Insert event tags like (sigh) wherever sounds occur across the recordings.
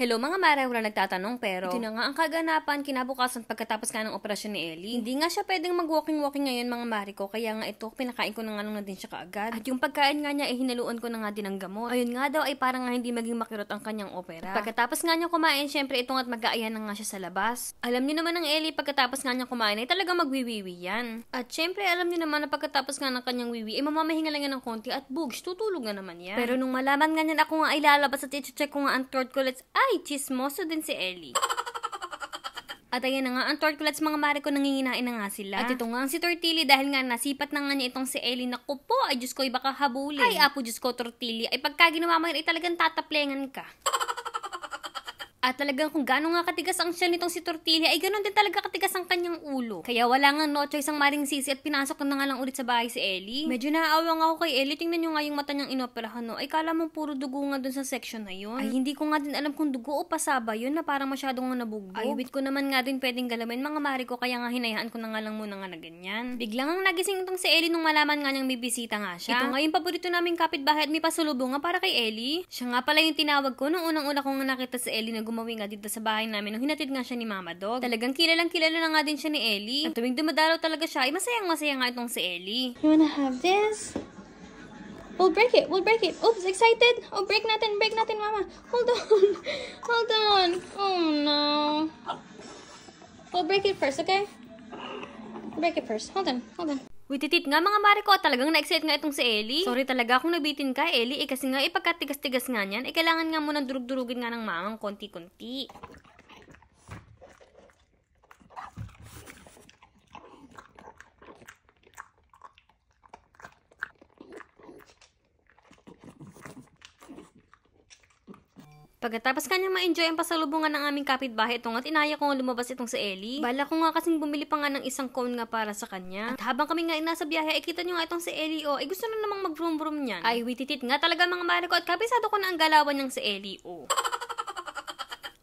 Hello mga mare, wala nagtatanong pero ito na nga ang kaganapan kinabukasan pagkatapos nga ng operasyon ni Ellie. Hindi nga siya pwedeng mag-walking-walking ngayon mga mare ko, kaya nga ito pinakain ko na nga lang na din siya kaagad. At yung pagkain nga niya ay eh, ko na nga din ng gamot. Ayun nga daw ay parang nga hindi maging makirot ang kanyang opera. pagkatapos nga niya kumain, syempre ito at mag-aaya na nga siya sa labas. Alam niyo naman ng Ellie pagkatapos nga niya kumain ay talaga magwiwiwi yan. At syempre alam niyo naman na pagkatapos nga ng kanyang wiwi ay eh, mamamahinga lang yan ng konti at bugs tutulog na naman yan. Pero nung malaman nga niyan ako nga ay lalabas at i-check ko nga ang throat ko, ay ay, chismoso din si Ellie. At ayan na nga, ang tortulats mga mare ko nanginginain na nga sila. At ito nga si Tortili dahil nga nasipat na nga niya itong si Ellie na kupo. Ay Diyos ko, baka habulin. Ay apo Diyos ko, Tortili. Ay pagka ginawa mo yun, ay talagang tataplengan ka. (laughs) At talagang kung gaano nga katigas ang shell nitong si Tortilla, ay ganun din talaga katigas ang kanyang kaya wala nga no choice ang maring sisi at pinasok na nga lang ulit sa bahay si Ellie. Medyo naaawa ako kay Ellie. Tingnan nyo nga yung mata niyang inoperahan no. Ay kala mo puro dugo nga dun sa section na yun. Ay hindi ko nga din alam kung dugo o pasaba yun na parang masyadong nga nabugbog. Ay bit ko naman nga din pwedeng galamin mga mari ko kaya nga hinayaan ko na nga lang muna nga na ganyan. Biglang ang nagising itong si Ellie nung malaman nga niyang may bisita nga siya. Ito nga yung paborito naming kapitbahay at may pasulubong nga para kay Ellie. Siya nga pala yung tinawag ko nung unang-una kong nakita si Ellie na gumawi nga dito sa bahay namin nung hinatid nga siya ni Mama Dog. Talagang kilalang kilala na nga din siya ni Ellie Ellie. At tuwing dumadalaw talaga siya, ay masayang-masaya nga itong si Ellie. You wanna have this? We'll break it. We'll break it. Oops, excited. Oh, break natin. Break natin, mama. Hold on. (laughs) Hold on. Oh, no. We'll break it first, okay? Break it first. Hold on. Hold on. Wait, titit nga mga mare ko, talagang na-excite nga itong si Ellie. Sorry talaga kung nabitin ka, Ellie, eh kasi nga ipagkatigas-tigas eh, nga niyan, eh kailangan nga mo durug-durugin nga ng mangang konti-konti. Pagkatapos kanya ma-enjoy ang pasalubungan ng aming kapitbahay itong at inaya kong lumabas itong si Ellie. Bala ko nga kasing bumili pa nga ng isang cone nga para sa kanya. At habang kami nga nasa biyahe, ay kita nyo nga itong si Ellie o, oh, ay gusto na namang mag-vroom-vroom niyan. Ay, wititit nga talaga mga mare ko at kabisado ko na ang galawan niyang si Ellie o. Oh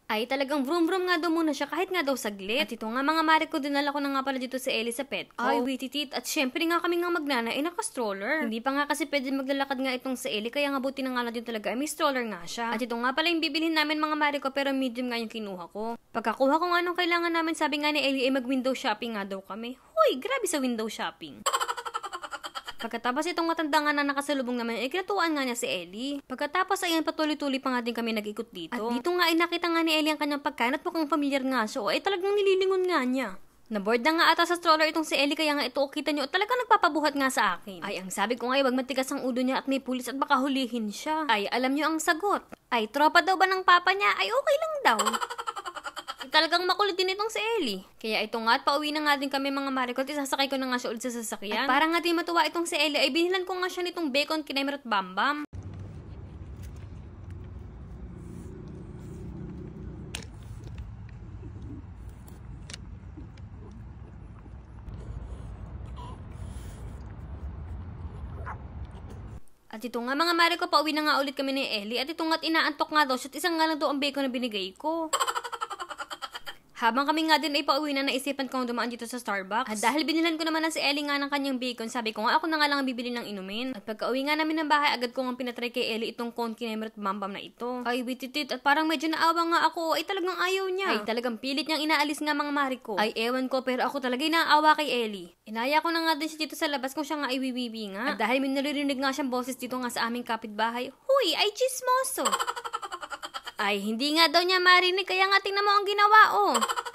ay talagang vroom-vroom nga daw muna siya kahit nga daw saglit. At ito nga mga mare ko, dinala ako na nga pala dito sa Elizabeth ko. Ay, wititit. At syempre nga kami nga magnana ay eh, naka-stroller. Hindi pa nga kasi pwede maglalakad nga itong sa Ellie, kaya nga buti na nga na dito talaga ay eh, may stroller nga siya. At ito nga pala yung bibilhin namin mga mare ko, pero medium nga yung kinuha ko. Pagkakuha ko nga anong kailangan namin, sabi nga ni Ellie ay eh, mag-window shopping nga daw kami. Hoy, grabe sa window shopping. Pagkatapos itong matanda nga na nakasalubong naman, ay eh, kinatuan nga niya si Ellie. Pagkatapos ayan patuloy-tuloy pa nga din kami nag-ikot dito. At dito nga ay eh, nakita nga ni Ellie ang kanyang pagkain at mukhang familiar nga siya o oh, ay eh, talagang nililingon nga niya. Naboard na nga ata sa stroller itong si Ellie kaya nga ito oh, kita nyo at talagang nagpapabuhat nga sa akin. Ay, ang sabi ko nga wag matigas ang ulo niya at may pulis at baka hulihin siya. Ay, alam nyo ang sagot. Ay, tropa daw ba ng papa niya? Ay, okay lang daw talagang makulit din itong si Ellie. Kaya ito nga at pauwi na nga din kami mga marikot, isasakay ko na nga siya ulit sa sasakyan. At para nga din matuwa itong si Ellie, ay binilan ko nga siya nitong bacon, kinemer at bambam. At ito nga mga mare ko, pauwi na nga ulit kami ni Ellie. At ito nga't inaantok nga daw siya. Isang nga lang daw ang bacon na binigay ko. Habang kami nga din ay pauwi na naisipan kong dumaan dito sa Starbucks. At ah, dahil binilan ko naman na si Ellie nga ng kanyang bacon, sabi ko nga ako na nga lang bibili ng inumin. At pagka-uwi nga namin ng bahay, agad ko nga pinatry kay Ellie itong cone kinemer at bambam na ito. Ay, wititit at parang medyo naawa nga ako. Ay, talagang ayaw niya. Ay, talagang pilit niyang inaalis nga mga mari ko. Ay, ewan ko pero ako talaga naawa kay Ellie. Inaya ko na nga din siya dito sa labas kung siya nga iwiwiwi nga. At dahil may naririnig nga siyang boses dito nga sa aming kapitbahay, Huy, ay chismoso! (laughs) Ay, hindi nga daw niya marinig kaya nga tingnan mo ang ginawa, oh. (laughs)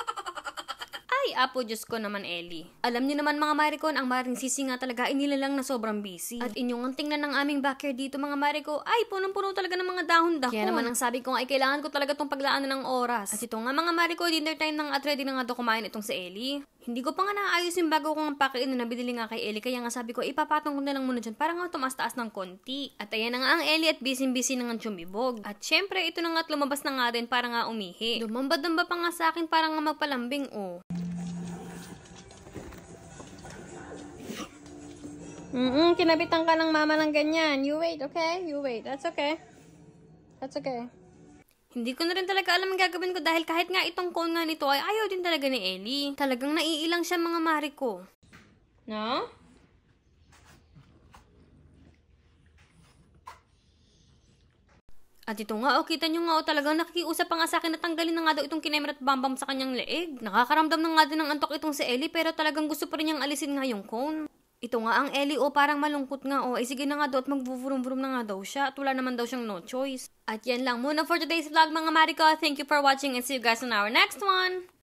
apo, Diyos ko naman, Ellie. Alam niyo naman mga marikon, ang maring sisi nga talaga ay lang na sobrang busy. At inyong ang tingnan ng aming backyard dito mga mariko, ay, punong-puno talaga ng mga dahon-dahon. Kaya naman ang sabi ko ay kailangan ko talaga tong paglaanan ng oras. At ito nga mga mariko, dinner time nang at ready na nga daw kumain itong si Ellie. Hindi ko pa nga naayos yung bago kong pakain na nabili nga kay Ellie, kaya nga sabi ko, ipapatong ko na lang muna dyan para nga tumaas-taas ng konti. At ayan na nga ang Ellie at busy-busy na nga chumibog. At syempre, ito na nga at lumabas na nga rin para nga umihi. Dumambad-damba pa nga sa akin para nga magpalambing, oh. Mm-mm, kinabitan ka ng mama ng ganyan. You wait, okay? You wait. That's okay. That's okay. Hindi ko na rin talaga alam ang gagawin ko dahil kahit nga itong cone nga nito ay ayaw din talaga ni Ellie. Talagang naiilang siya mga mari ko. No? At ito nga, oh, kita nyo nga oh, talagang nakikiusap pa nga sa akin na tanggalin na nga daw itong kinemer at bambam sa kanyang leeg. Nakakaramdam na nga din ng antok itong si Ellie pero talagang gusto pa rin niyang alisin nga yung cone. Ito nga ang Ellie o oh, parang malungkot nga o. Oh. Eh sige na nga daw at magvuvurum-vurum na nga daw siya at wala naman daw siyang no choice. At yan lang muna for today's vlog mga Mariko. Thank you for watching and see you guys on our next one!